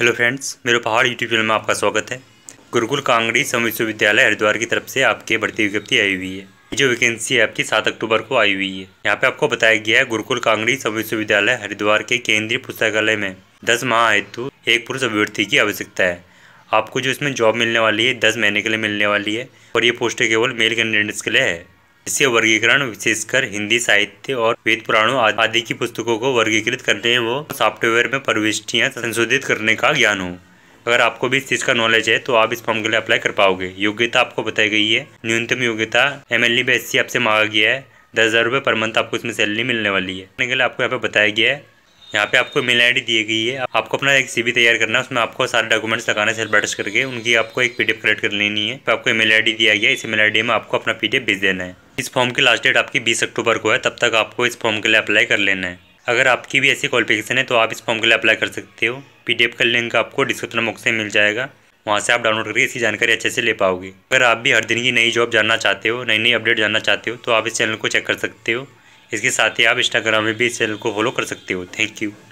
hello friends मेरे पहाड़ YouTube channel में आपका स्वागत है गुरुकुल कांगड़ी सम विश्वविद्यालय हरिद्वार की तरफ से आपके भर्ती विज्ञप्ति आई हुई है जो वैकेंसी है आपकी सात अक्टूबर को आई हुई है यहाँ पे आपको बताया गया है गुरुकुल कांगड़ी सम विश्वविद्यालय हरिद्वार के केंद्रीय पुस्तकालय में दस माह हेतु एक पुरुष अभ्यर्थी की आवश्यकता है आपको जो इसमें जॉब मिलने वाली है दस महीने के लिए मिलने वाली है और ये पोस्टें केवल मेल कैंडिडेट्स के लिए है इससे वर्गीकरण विशेषकर हिंदी साहित्य और वेद पुराणों आदि की पुस्तकों को वर्गीकृत करने वो सॉफ्टवेयर में प्रविष्टियाँ संशोधित करने का ज्ञान हो अगर आपको भी इस चीज़ का नॉलेज है तो आप इस फॉर्म के लिए अप्लाई कर पाओगे योग्यता आपको बताई गई है न्यूनतम योग्यता एम एल एस सी आपसे मांगा गया है दस हज़ार रुपये पर मंथ आपको इसमें सैलरी मिलने वाली है के लिए आपको यहाँ पे बताया गया है यहाँ पे आपको मेल आई दी गई है आपको अपना एक सीवी तैयार करना है उसमें आपको सारे डॉक्यूमेंट्स लगाना है सेल्फ करके उनकी आपको एक पीडीएफ कलेक्ट कर लेनी है तो आपको मेल आई दिया गया है इस मेल आई में आपको अपना पीडीएफ भेज देना है इस फॉर्म की लास्ट डेट आपकी बीस अक्टूबर को है तब तक आपको इस फॉर्म के लिए अप्लाई कर लेना है अगर आपकी भी ऐसी क्वालिफिकेशन है तो आप इस फॉर्म के लिए अप्लाई कर सकते हो पीडीएफ का लिंक आपको डिस्क्रिप्शन बॉक्स में मिल जाएगा वहाँ से आप डाउनलोड करके इसकी जानकारी अच्छे से ले पाओगे अगर आप भी हर दिन की नई जॉब जानना चाहते हो नई नई अपडेट जानना चाहते हो तो आप इस चैनल को चेक कर सकते हो इसके साथ ही आप इंस्टाग्राम में भी इस चैनल को फॉलो कर सकते हो थैंक यू